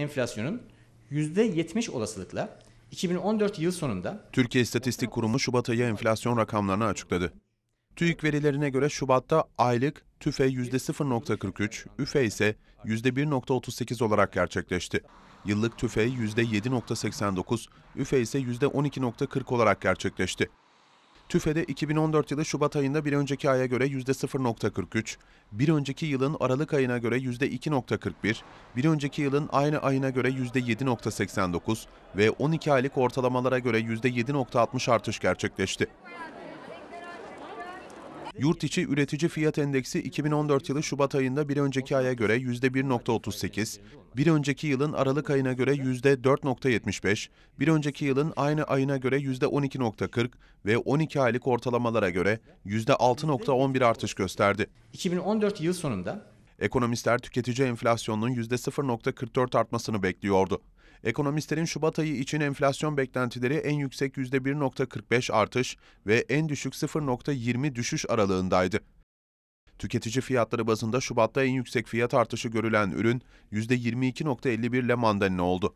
enflasyonun %70 olasılıkla 2014 yıl sonunda Türkiye İstatistik Kurumu Şubat ayı enflasyon rakamlarını açıkladı. TÜİK verilerine göre Şubat'ta aylık TÜFE %0.43, ÜFE ise %1.38 olarak gerçekleşti. Yıllık TÜFE %7.89, ÜFE ise %12.40 olarak gerçekleşti. TÜFE'de 2014 yılı Şubat ayında bir önceki aya göre %0.43, bir önceki yılın Aralık ayına göre %2.41, bir önceki yılın aynı ayına göre %7.89 ve 12 aylık ortalamalara göre %7.60 artış gerçekleşti. Yurt içi üretici fiyat endeksi 2014 yılı Şubat ayında bir önceki aya göre %1.38, bir önceki yılın Aralık ayına göre %4.75, bir önceki yılın aynı ayına göre %12.40 ve 12 aylık ortalamalara göre %6.11 artış gösterdi. 2014 yıl sonunda Ekonomistler tüketici enflasyonunun %0.44 artmasını bekliyordu. Ekonomistlerin Şubat ayı için enflasyon beklentileri en yüksek %1.45 artış ve en düşük 0.20 düşüş aralığındaydı. Tüketici fiyatları bazında Şubat'ta en yüksek fiyat artışı görülen ürün %22.51 ile mandalina oldu.